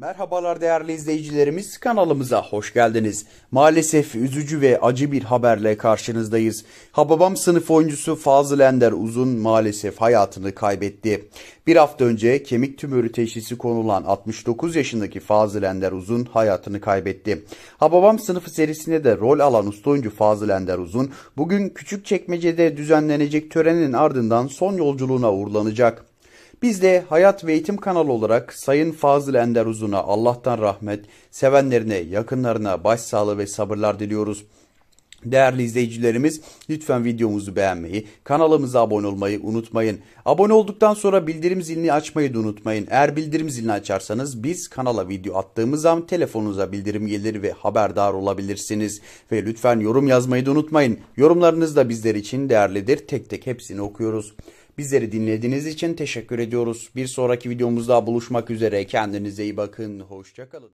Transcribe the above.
Merhabalar değerli izleyicilerimiz kanalımıza hoş geldiniz. Maalesef üzücü ve acı bir haberle karşınızdayız. Hababam sınıf oyuncusu Fazıl Ender Uzun maalesef hayatını kaybetti. Bir hafta önce kemik tümörü teşhisi konulan 69 yaşındaki Fazıl Ender Uzun hayatını kaybetti. Hababam sınıfı serisinde de rol alan usta oyuncu Fazıl Ender Uzun bugün küçük çekmecede düzenlenecek törenin ardından son yolculuğuna uğurlanacak. Biz de Hayat ve Eğitim kanalı olarak Sayın Fazıl Ender Uzun'a Allah'tan rahmet, sevenlerine, yakınlarına başsağlığı ve sabırlar diliyoruz. Değerli izleyicilerimiz lütfen videomuzu beğenmeyi, kanalımıza abone olmayı unutmayın. Abone olduktan sonra bildirim zilini açmayı da unutmayın. Eğer bildirim zilini açarsanız biz kanala video attığımız zaman telefonunuza bildirim gelir ve haberdar olabilirsiniz. Ve lütfen yorum yazmayı da unutmayın. Yorumlarınız da bizler için değerlidir. Tek tek hepsini okuyoruz. Bizleri dinlediğiniz için teşekkür ediyoruz. Bir sonraki videomuzda buluşmak üzere. Kendinize iyi bakın. Hoşçakalın.